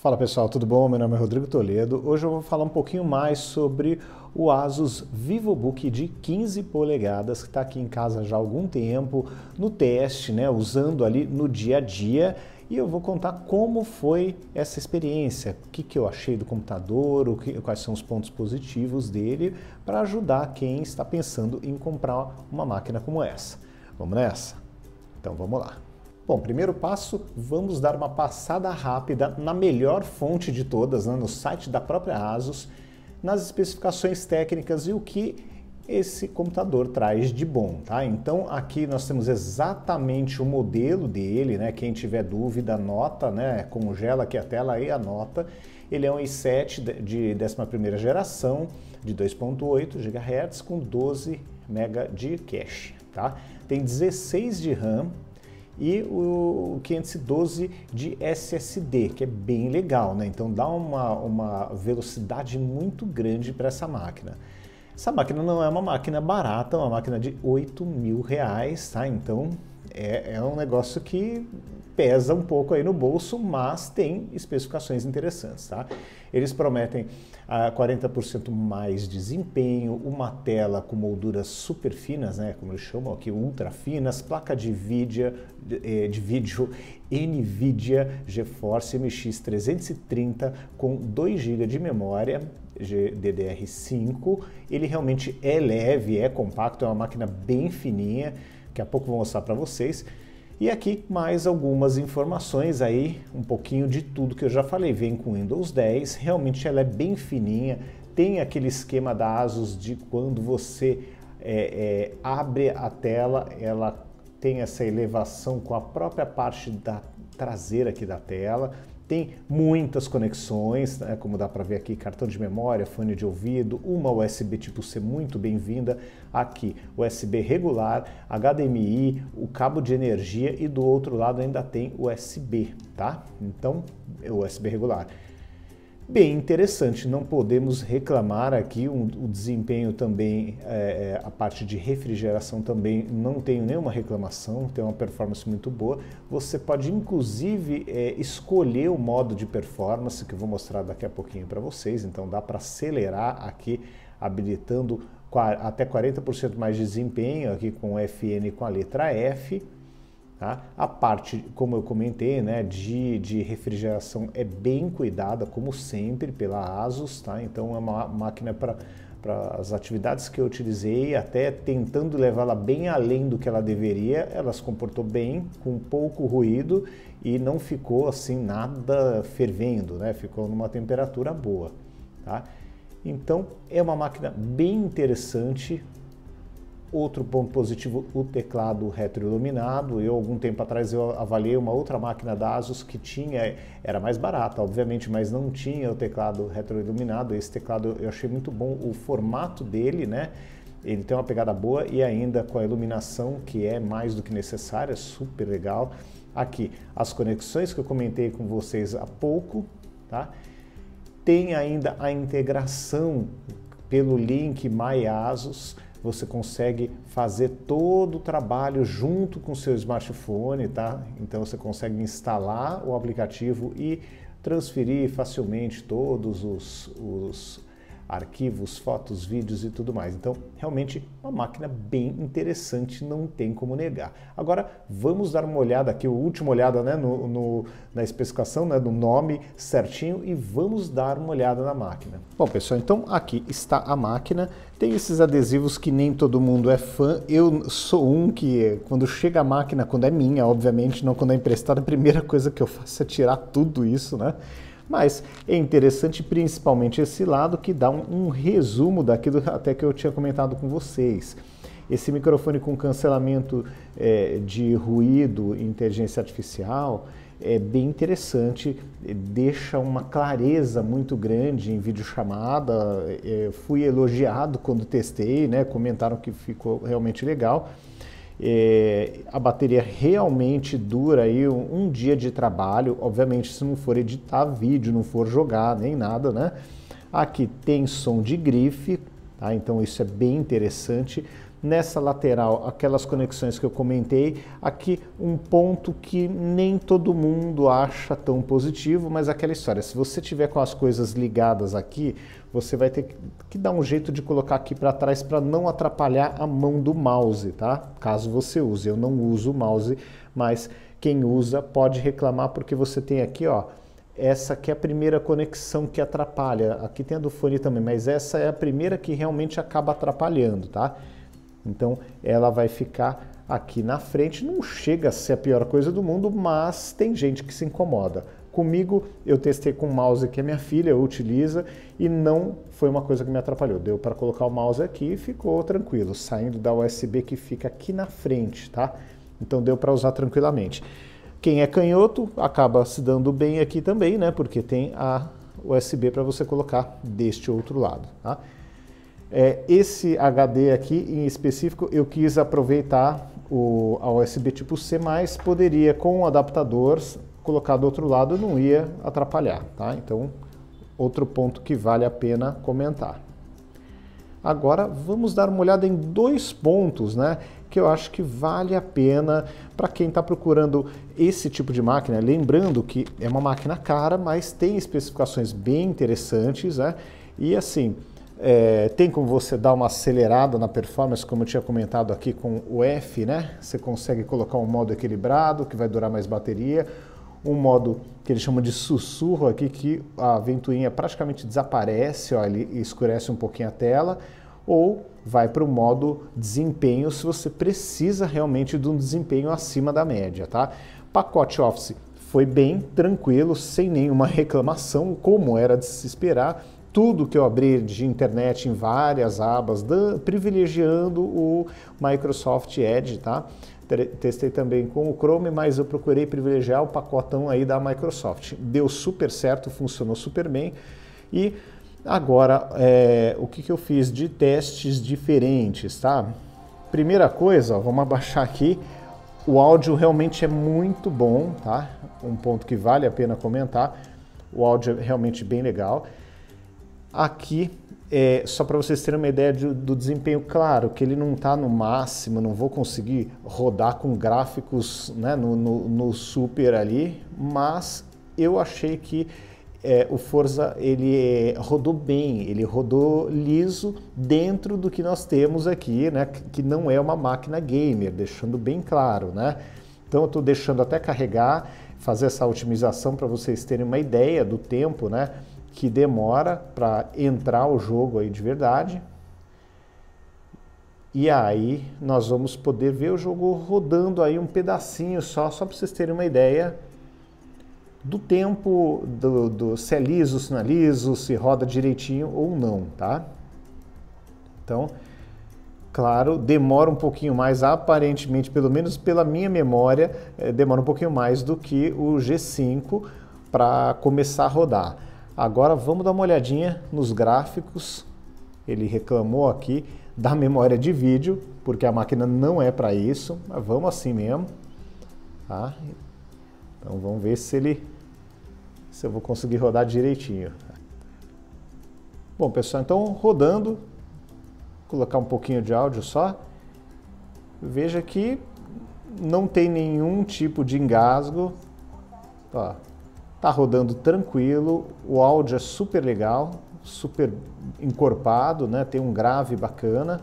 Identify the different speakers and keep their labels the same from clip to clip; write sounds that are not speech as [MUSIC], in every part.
Speaker 1: Fala pessoal, tudo bom? Meu nome é Rodrigo Toledo. Hoje eu vou falar um pouquinho mais sobre o Asus VivoBook de 15 polegadas que está aqui em casa já há algum tempo no teste, né? Usando ali no dia a dia e eu vou contar como foi essa experiência, o que, que eu achei do computador, o que, quais são os pontos positivos dele para ajudar quem está pensando em comprar uma máquina como essa. Vamos nessa? Então vamos lá. Bom, primeiro passo, vamos dar uma passada rápida na melhor fonte de todas, né, no site da própria ASUS, nas especificações técnicas e o que esse computador traz de bom, tá? Então aqui nós temos exatamente o modelo dele, né? Quem tiver dúvida, anota, né? Congela aqui a tela e anota. Ele é um i7 de 11 geração, de 2.8 GHz com 12 MB de cache, tá? Tem 16 de RAM, e o 512 de SSD, que é bem legal, né? Então dá uma, uma velocidade muito grande para essa máquina. Essa máquina não é uma máquina barata, é uma máquina de 8 mil reais, tá? Então é, é um negócio que pesa um pouco aí no bolso, mas tem especificações interessantes, tá? Eles prometem 40% ah, mais desempenho, uma tela com molduras super finas, né, como eles chamam aqui, ultra finas, placa de vídeo, de, é, de vídeo NVIDIA GeForce MX 330 com 2 GB de memória, DDR5. Ele realmente é leve, é compacto, é uma máquina bem fininha. Daqui a pouco vou mostrar para vocês. E aqui mais algumas informações aí, um pouquinho de tudo que eu já falei. Vem com Windows 10, realmente ela é bem fininha, tem aquele esquema da ASUS de quando você é, é, abre a tela, ela tem essa elevação com a própria parte da traseira aqui da tela tem muitas conexões, né? como dá para ver aqui, cartão de memória, fone de ouvido, uma USB tipo C muito bem-vinda aqui, USB regular, HDMI, o cabo de energia e do outro lado ainda tem USB, tá? Então, é USB regular bem interessante. Não podemos reclamar aqui um, o desempenho também, é, é, a parte de refrigeração também não tenho nenhuma reclamação, tem uma performance muito boa. Você pode inclusive é, escolher o modo de performance que eu vou mostrar daqui a pouquinho para vocês. Então dá para acelerar aqui, habilitando até 40% mais de desempenho aqui com FN com a letra F Tá? A parte, como eu comentei, né, de, de refrigeração é bem cuidada, como sempre, pela ASUS. Tá? Então, é uma máquina para as atividades que eu utilizei, até tentando levá-la bem além do que ela deveria, ela se comportou bem, com pouco ruído e não ficou assim nada fervendo, né? ficou numa temperatura boa. Tá? Então, é uma máquina bem interessante, Outro ponto positivo, o teclado retroiluminado. Eu, algum tempo atrás, eu avaliei uma outra máquina da Asus que tinha, era mais barata, obviamente, mas não tinha o teclado retroiluminado. Esse teclado eu achei muito bom o formato dele, né? Ele tem uma pegada boa e ainda com a iluminação que é mais do que necessária, super legal. Aqui, as conexões que eu comentei com vocês há pouco, tá? Tem ainda a integração pelo link MyASUS. Asus você consegue fazer todo o trabalho junto com o seu smartphone, tá? Então você consegue instalar o aplicativo e transferir facilmente todos os, os arquivos, fotos, vídeos e tudo mais. Então, realmente uma máquina bem interessante, não tem como negar. Agora, vamos dar uma olhada aqui, última olhada né, no, no, na especificação, né, no nome certinho e vamos dar uma olhada na máquina. Bom, pessoal, então aqui está a máquina. Tem esses adesivos que nem todo mundo é fã. Eu sou um que, quando chega a máquina, quando é minha, obviamente, não quando é emprestada, a primeira coisa que eu faço é tirar tudo isso, né? Mas é interessante principalmente esse lado que dá um, um resumo daquilo até que eu tinha comentado com vocês. Esse microfone com cancelamento é, de ruído e inteligência artificial é bem interessante, é, deixa uma clareza muito grande em videochamada. É, fui elogiado quando testei, né? comentaram que ficou realmente legal. É, a bateria realmente dura aí um, um, dia de trabalho, obviamente se não for editar vídeo, não for jogar nem nada, né? Aqui tem som de grife, Tá? Então isso é bem interessante. Nessa lateral, aquelas conexões que eu comentei, aqui um ponto que nem todo mundo acha tão positivo, mas aquela história, se você tiver com as coisas ligadas aqui, você vai ter que dar um jeito de colocar aqui para trás para não atrapalhar a mão do mouse, tá? Caso você use, eu não uso o mouse, mas quem usa pode reclamar porque você tem aqui, ó, essa que é a primeira conexão que atrapalha. Aqui tem a do fone também, mas essa é a primeira que realmente acaba atrapalhando, tá? Então ela vai ficar aqui na frente, não chega a ser a pior coisa do mundo, mas tem gente que se incomoda. Comigo eu testei com o mouse que a minha filha utiliza e não foi uma coisa que me atrapalhou. Deu para colocar o mouse aqui e ficou tranquilo, saindo da USB que fica aqui na frente, tá? Então deu para usar tranquilamente. Quem é canhoto acaba se dando bem aqui também, né? Porque tem a USB para você colocar deste outro lado. Tá? É, esse HD aqui em específico eu quis aproveitar o, a USB tipo C+, poderia com o adaptador colocar do outro lado, não ia atrapalhar, tá? Então, outro ponto que vale a pena comentar. Agora vamos dar uma olhada em dois pontos, né? que eu acho que vale a pena para quem está procurando esse tipo de máquina. Lembrando que é uma máquina cara, mas tem especificações bem interessantes, né? E assim, é, tem como você dar uma acelerada na performance, como eu tinha comentado aqui com o F, né? Você consegue colocar um modo equilibrado, que vai durar mais bateria, um modo que ele chama de sussurro aqui, que a ventoinha praticamente desaparece, ó, ele escurece um pouquinho a tela, ou vai para o modo desempenho se você precisa realmente de um desempenho acima da média, tá? Pacote Office foi bem tranquilo, sem nenhuma [LAUGHS] reclamação, como era de se esperar. Tudo que eu abri de internet em várias abas, privilegiando o Microsoft Edge, tá? Testei também com o Chrome, mas eu procurei privilegiar o pacotão aí da Microsoft. Deu super certo, funcionou super bem e Agora, é, o que, que eu fiz de testes diferentes, tá? Primeira coisa, ó, vamos abaixar aqui. O áudio realmente é muito bom, tá? Um ponto que vale a pena comentar. O áudio é realmente bem legal. Aqui, é, só para vocês terem uma ideia de, do desempenho, claro que ele não está no máximo, não vou conseguir rodar com gráficos né, no, no, no super ali, mas eu achei que é, o Forza ele é, rodou bem, ele rodou liso dentro do que nós temos aqui, né? Que não é uma máquina gamer, deixando bem claro, né? Então eu estou deixando até carregar, fazer essa otimização para vocês terem uma ideia do tempo, né? Que demora para entrar o jogo aí de verdade. E aí nós vamos poder ver o jogo rodando aí um pedacinho só, só para vocês terem uma ideia do tempo, do, do se é liso, se não é liso, se roda direitinho ou não, tá? Então, claro, demora um pouquinho mais, aparentemente, pelo menos pela minha memória, eh, demora um pouquinho mais do que o G5 para começar a rodar. Agora vamos dar uma olhadinha nos gráficos. Ele reclamou aqui da memória de vídeo, porque a máquina não é para isso, mas vamos assim mesmo. Tá? Então vamos ver se ele se eu vou conseguir rodar direitinho. Bom, pessoal, então rodando, vou colocar um pouquinho de áudio só. Veja que não tem nenhum tipo de engasgo. Ó, tá rodando tranquilo, o áudio é super legal, super encorpado, né? Tem um grave bacana.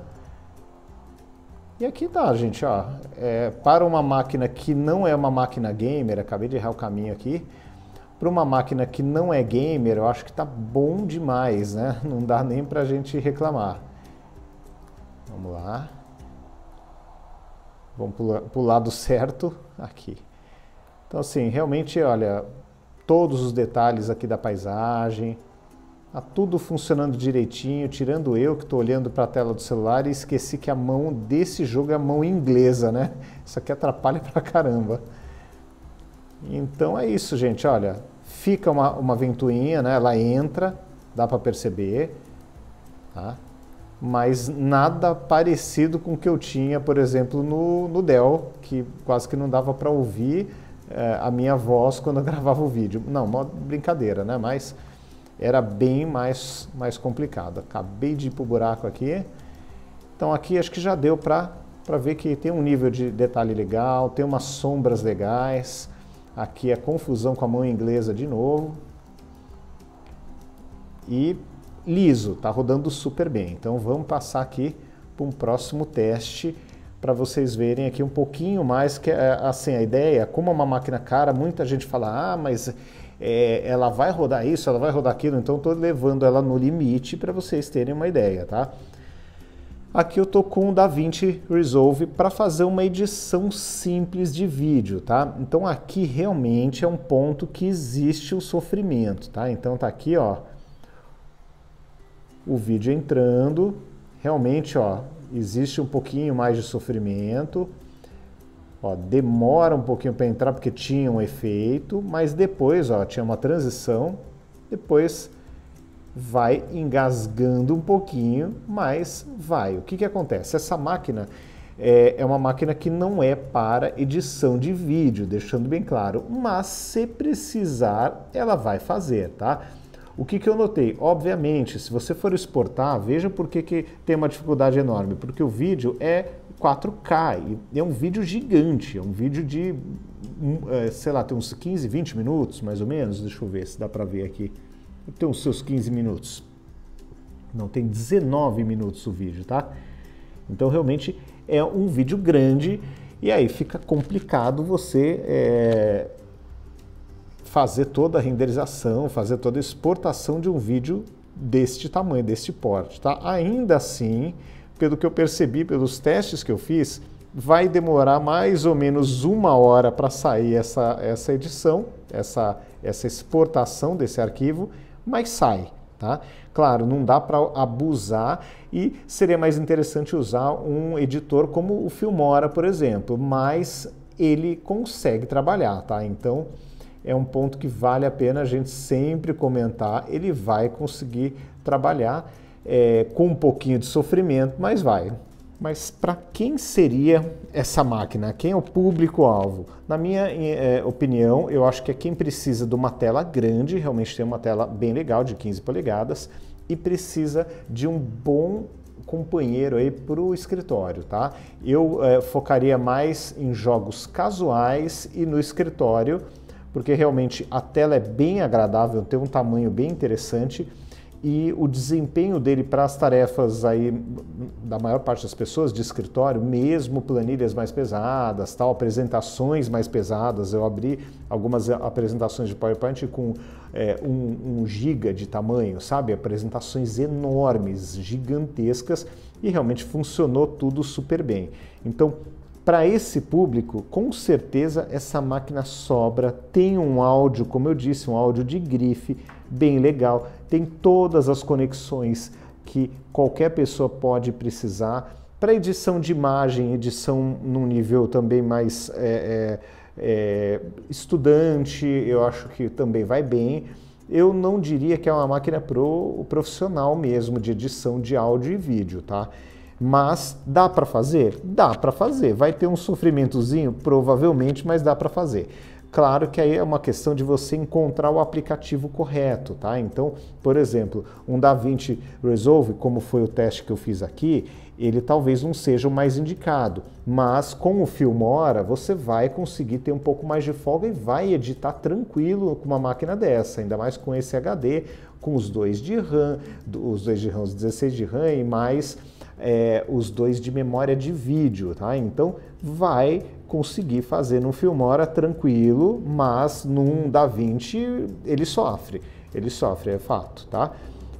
Speaker 1: E aqui tá, gente, ó, é, para uma máquina que não é uma máquina gamer, acabei de errar o caminho aqui, para uma máquina que não é gamer, eu acho que tá bom demais, né? [LAUGHS] Não dá nem para a gente reclamar. Vamos lá. Vamos para o lado certo aqui. Então, assim, realmente, olha, todos os detalhes aqui da paisagem, tá tudo funcionando direitinho, tirando eu que estou olhando para a tela do celular e esqueci que a mão desse jogo é a mão inglesa, né? Isso aqui atrapalha pra caramba. Então é isso, gente. Olha, fica uma, uma ventoinha, né? Ela entra, dá para perceber, tá? Mas nada parecido com o que eu tinha, por exemplo, no, no Dell, que quase que não dava para ouvir é, a minha voz quando eu [LAUGHS] gravava o vídeo. Não, uma brincadeira, né? Mas era bem mais, mais complicado. Acabei de ir pro buraco aqui. Então aqui acho que já deu para ver que tem um nível de detalhe legal, tem umas sombras legais, Aqui é confusão com a mão inglesa de novo. E liso, tá rodando super bem. Então vamos passar aqui para um próximo teste para vocês verem aqui um pouquinho mais que é, assim a ideia, como é uma máquina cara, muita gente fala, ah, mas é, ela vai rodar isso, ela vai rodar aquilo, então estou levando ela no limite para vocês terem uma ideia, tá? Aqui eu tô com o DaVinci Resolve para fazer uma edição simples de vídeo, tá? Então aqui realmente é um ponto que existe o sofrimento, tá? Então tá aqui, ó, o vídeo entrando, realmente, ó, existe um pouquinho mais de sofrimento, ó, demora um pouquinho para entrar porque tinha um efeito, mas depois, ó, tinha uma transição, depois vai engasgando um pouquinho, mas vai. O que, que acontece? Essa máquina é, é uma máquina que não é para edição de vídeo, deixando bem claro, mas se precisar, ela vai fazer, tá? O que, que eu notei? Obviamente, se você for exportar, veja por que, que tem uma dificuldade enorme, porque o vídeo é 4K, é um vídeo gigante, é um vídeo de, hum, é, sei lá, tem uns 15, 20 minutos, mais ou menos, deixa eu ver se dá para ver aqui tem então, os seus 15 minutos. Não, tem 19 minutos o vídeo, tá? Então realmente é um vídeo grande e aí fica complicado você é, fazer toda a renderização, fazer toda a exportação de um vídeo deste tamanho, deste porte, tá? Ainda assim, pelo que eu percebi, pelos testes que eu fiz, vai demorar mais ou menos uma hora para sair essa, essa edição, essa, essa exportação desse arquivo mas sai. Tá? Claro, não dá para abusar e seria mais interessante usar um editor como o Filmora, por exemplo, mas ele consegue trabalhar, tá? Então é um ponto que vale a pena a gente sempre comentar. Ele vai conseguir trabalhar é, com um pouquinho de sofrimento, mas vai. Mas para quem seria essa máquina? Quem é o público-alvo? Na minha é, opinião, eu acho que é quem precisa de uma tela grande, realmente tem uma tela bem legal de 15 polegadas, e precisa de um bom companheiro aí para o escritório, tá? Eu é, focaria mais em jogos casuais e no escritório, porque realmente a tela é bem agradável, tem um tamanho bem interessante e o desempenho dele para as tarefas aí da maior parte das pessoas de escritório, mesmo planilhas mais pesadas, tal, apresentações mais pesadas. Eu abri algumas apresentações de PowerPoint com é, um, um giga de tamanho, sabe? Apresentações enormes, gigantescas e realmente funcionou tudo super bem. Então, para esse público, com certeza essa máquina sobra, tem um áudio, como eu disse, um áudio de grife bem legal tem todas as conexões que qualquer pessoa pode precisar para edição de imagem, edição num nível também mais é, é, é, estudante, eu acho que também vai bem. Eu não diria que é uma máquina pro profissional mesmo de edição de áudio e vídeo, tá? Mas dá para fazer? Dá para fazer. Vai ter um sofrimentozinho? Provavelmente, mas dá para fazer. Claro que aí é uma questão de você encontrar o aplicativo correto, tá? Então, por exemplo, um DaVinci Resolve, como foi o teste que eu fiz aqui, ele talvez não seja o mais indicado, mas com o Filmora você vai conseguir ter um pouco mais de folga e vai editar tranquilo com uma máquina dessa, ainda mais com esse HD, com os dois de RAM, os dois de RAM, os 16 de RAM e mais é, os dois de memória de vídeo, tá? Então vai conseguir fazer num Filmora tranquilo, mas num DaVinci ele sofre. Ele sofre, é fato, tá?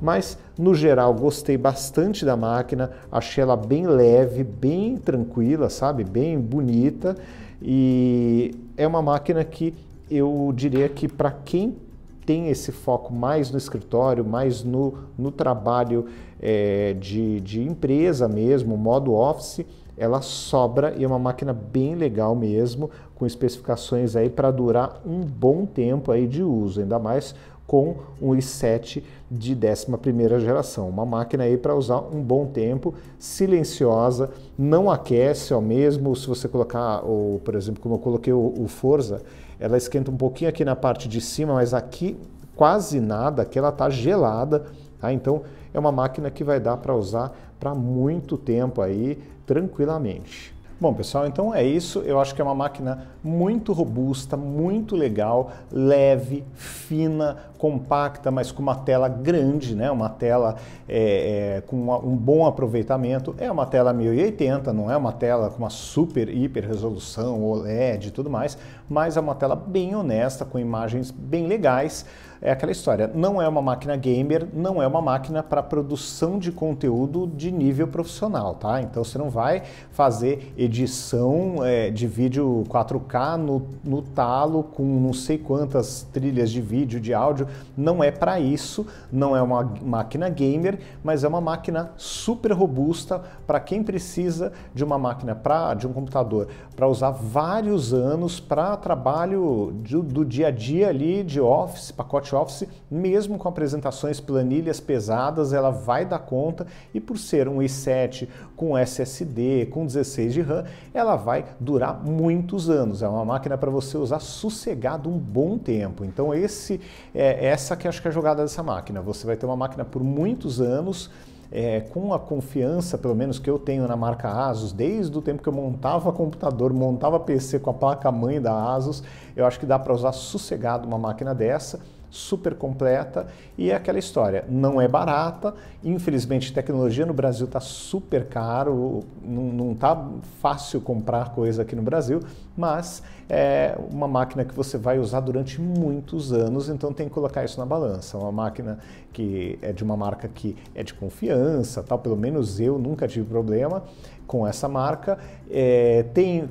Speaker 1: Mas no geral gostei bastante da máquina, achei ela bem leve, bem tranquila, sabe? Bem bonita e é uma máquina que eu diria que para quem tem esse foco mais no escritório, mais no, no trabalho é, de, de empresa mesmo, modo office, ela sobra e é uma máquina bem legal mesmo, com especificações aí para durar um bom tempo aí de uso, ainda mais com um i7 de 11 geração. Uma máquina aí para usar um bom tempo, silenciosa, não aquece, ao mesmo se você colocar, ou, por exemplo, como eu coloquei o, o Forza, ela esquenta um pouquinho aqui na parte de cima, mas aqui quase nada, que ela tá gelada, tá? Então é uma máquina que vai dar para usar para muito tempo aí, tranquilamente. Bom, pessoal, então é isso. Eu acho que é uma máquina muito robusta, muito legal, leve, fina, compacta, mas com uma tela grande, né? uma tela é, é, com uma, um bom aproveitamento. É uma tela 1080, não é uma tela com uma super, hiper resolução, OLED e tudo mais, mas é uma tela bem honesta, com imagens bem legais. É aquela história, não é uma máquina gamer, não é uma máquina para produção de conteúdo de nível profissional, tá? Então você não vai fazer edição é, de vídeo 4K no, no talo com não sei quantas trilhas de vídeo, de áudio, não é para isso, não é uma máquina gamer, mas é uma máquina super robusta para quem precisa de uma máquina para de um computador para usar vários anos para trabalho do, do dia a dia ali de office, pacote office, mesmo com apresentações planilhas pesadas, ela vai dar conta e por ser um i7 com SSD, com 16 de RAM, ela vai durar muitos anos. É uma máquina para você usar sossegado um bom tempo. Então esse é, é essa que acho que é a jogada dessa máquina. Você vai ter uma máquina por muitos anos é, com a confiança, pelo menos que eu tenho na marca Asus, desde o tempo que eu montava computador, montava PC com a placa mãe da Asus, eu acho que dá para usar sossegado uma máquina dessa super completa e é aquela história, não é barata, infelizmente tecnologia no Brasil está super caro, não está fácil comprar coisa aqui no Brasil, mas é uma máquina que você vai usar durante muitos anos, então tem que colocar isso na balança. Uma máquina que é de uma marca que é de confiança, tal, pelo menos eu nunca tive problema, com essa marca, é, tem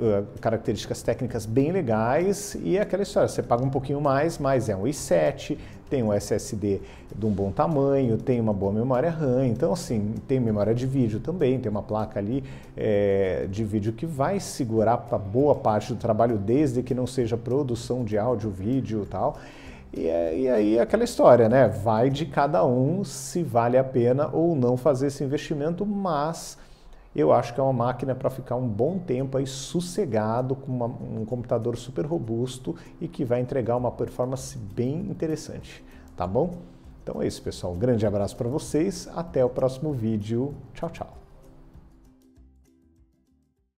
Speaker 1: eh, características técnicas bem legais e é aquela história, você paga um pouquinho mais, mas é um i7, tem um SSD de um bom tamanho, tem uma boa memória RAM, então assim, tem memória de vídeo também, tem uma placa ali é, de vídeo que vai segurar para boa parte do trabalho, desde que não seja produção de áudio, vídeo e tal. E, é, e aí é aquela história, né? Vai de cada um se vale a pena ou não fazer esse investimento, mas eu acho que é uma máquina para ficar um bom tempo aí sossegado com uma, um computador super robusto e que vai entregar uma performance bem interessante, tá bom? Então é isso, pessoal. Um grande abraço para vocês, até o próximo vídeo. Tchau, tchau.